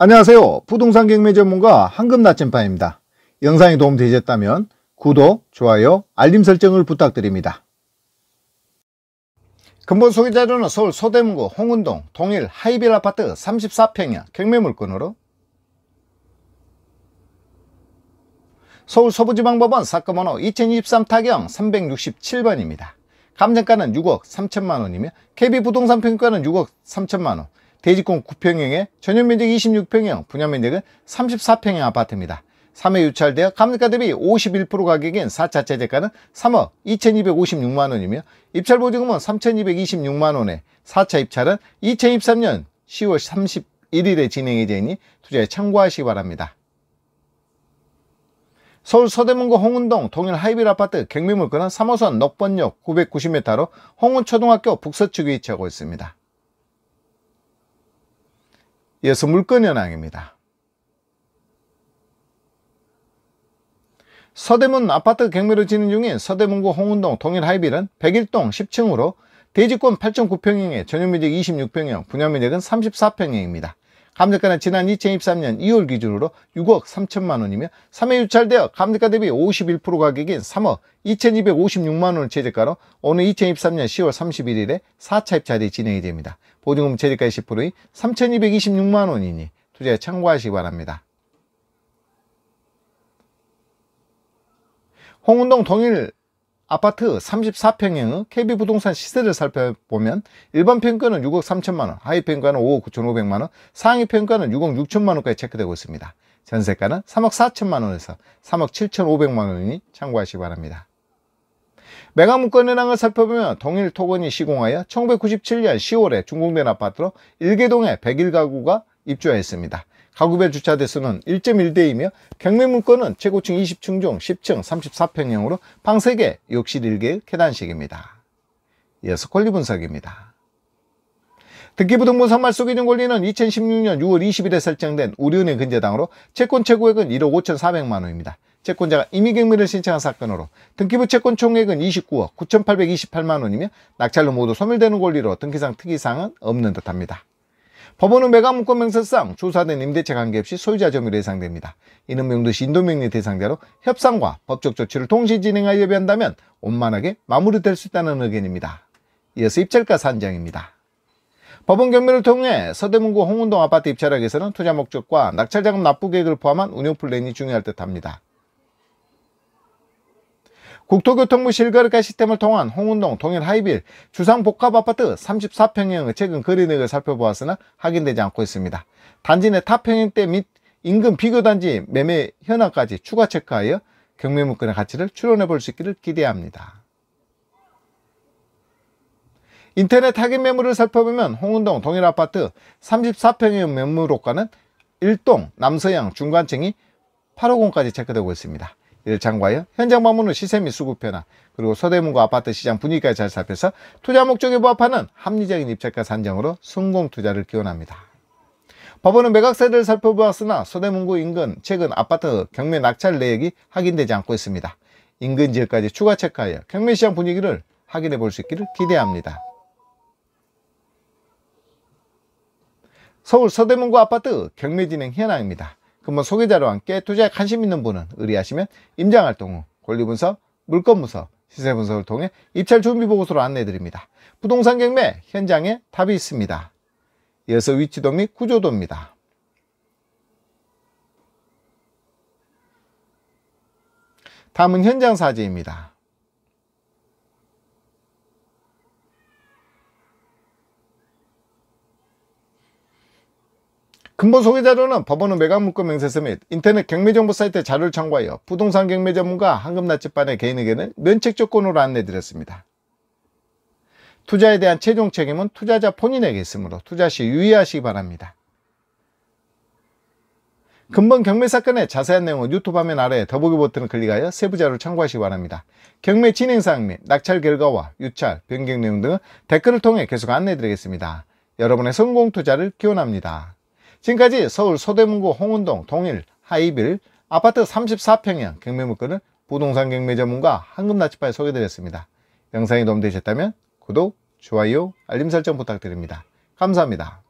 안녕하세요. 부동산 경매 전문가 황금 나침반입니다. 영상이 도움되셨다면 구독, 좋아요, 알림 설정을 부탁드립니다. 근본 소개자료는 서울 소대문구 홍은동 동일 하이빌 아파트 34평형 경매 물건으로 서울 서부지방법원 사건 번호 2023 타경 367번입니다. 감정가는 6억 3천만원이며 KB부동산평가는 6억 3천만원 대지권 9평형에 전용면적 26평형, 분양면적은 34평형 아파트입니다. 3회 유찰되어 감리가 대비 51% 가격인 4차 최저가는 3억 2256만원이며 입찰 보증금은 3226만원에 4차 입찰은 2023년 10월 31일에 진행이 되니 투자에 참고하시기 바랍니다. 서울 서대문구 홍은동 동일 하이빌 아파트 경매물건은 3호선 녹번역 990m로 홍은초등학교 북서측에 위치하고 있습니다. 예수물권 현황입니다. 서대문 아파트 경매로 진행 중인 서대문구 홍운동 동일하이빌은 101동 10층으로 대지권 8.9평형에 전용면적 26평형, 분양면적은 34평형입니다. 감정가는 지난 2023년 2월 기준으로 6억 3천만 원이며 3회 유찰되어 감정가 대비 51% 가격인 3억 2256만 원을 최저가로 오늘 2023년 10월 31일에 4차 입찰이 진행이 됩니다. 보증금 최저가의 10%인 3226만 원이니 투자에 참고하시기 바랍니다. 홍운동 동일 아파트 34평형 KB 부동산 시세를 살펴보면 일반 평가는 6억 3천만원, 하위 평가는 5억 9천5백만원, 상위 평가는 6억 6천만원까지 체크되고 있습니다. 전세가는 3억 4천만원에서 3억 7천5백만원이니 참고하시기 바랍니다. 매각문건 현황을 살펴보면 동일 토건이 시공하여 1997년 10월에 준공된 아파트로 일개동에 101가구가 입주하였습니다. 가구별 주차 대수는 1.1대이며 경매 문건은 최고층 20층 중 10층 34평형으로 방 3개, 욕실 1개, 의 계단식입니다. 이어서 권리 분석입니다. 등기부등본선말 소개전 권리는 2016년 6월 20일에 설정된 우리은행 근저당으로 채권 최고액은 1억 5,400만원입니다. 채권자가 임의 경매를 신청한 사건으로 등기부 채권 총액은 29억 9,828만원이며 낙찰로 모두 소멸되는 권리로 등기상 특이사항은 없는 듯합니다. 법원은 매각문건 명세상 조사된 임대차 관계없이 소유자 점유로 예상됩니다. 이는 명도시 인도명리 대상자로 협상과 법적 조치를 동시 진행하여 예비한다면 원만하게 마무리될 수 있다는 의견입니다. 이어서 입찰가 산정입니다. 법원 경매를 통해 서대문구 홍운동 아파트 입찰역에서는 투자 목적과 낙찰자금 납부 계획을 포함한 운영 플랜이 중요할 듯합니다. 국토교통부 실거래가 시스템을 통한 홍운동 동일 하이빌 주상복합아파트 34평형의 최근 거래내역을 살펴보았으나 확인되지 않고 있습니다. 단지 내 타평형대 및 인근 비교단지 매매 현황까지 추가 체크하여 경매물건의 가치를 추론해 볼 수 있기를 기대합니다. 인터넷 타깃 매물을 살펴보면 홍운동 동일아파트 34평형 매물호가는 1동 남서양 중간층이 850까지 체크되고 있습니다. 이를 예, 참고하여 현장 방문 후 시세 및 수급 변화 그리고 서대문구 아파트 시장 분위기가 잘 살펴서 투자 목적에 부합하는 합리적인 입찰가 산정으로 성공 투자를 기원합니다. 법원은 매각세를 살펴보았으나 서대문구 인근 최근 아파트 경매 낙찰 내역이 확인되지 않고 있습니다. 인근 지역까지 추가 체크하여 경매시장 분위기를 확인해 볼 수 있기를 기대합니다. 서울 서대문구 아파트 경매 진행 현황입니다. 근무 소개자와 료 함께 투자에 관심 있는 분은 의뢰하시면 임장활동 후 권리분석, 물건분석, 시세분석을 통해 입찰 준비보고서로 안내드립니다. 부동산 경매 현장에 답이 있습니다. 이어서 위치도 및 구조도입니다. 다음은 현장 사진입니다. 근본 소개 자료는 법원의 매각 물권 명세서 및 인터넷 경매 정보 사이트 자료를 참고하여 부동산 경매 전문가 한금 납집반의 개인에게는 면책 조건으로 안내드렸습니다. 투자에 대한 최종 책임은 투자자 본인에게 있으므로 투자 시 유의하시기 바랍니다. 금번 경매 사건의 자세한 내용은 유튜브 화면 아래 더보기 버튼을 클릭하여 세부 자료를 참고하시기 바랍니다. 경매 진행사항 및 낙찰 결과와 유찰, 변경 내용 등은 댓글을 통해 계속 안내드리겠습니다. 해 여러분의 성공 투자를 기원합니다. 지금까지 서울 서대문구 홍은동 동일 하이빌 아파트 34평형 경매 물건을 부동산 경매 전문가 한금나치파에 소개드렸습니다. 영상이 도움되셨다면 구독, 좋아요, 알림 설정 부탁드립니다. 감사합니다.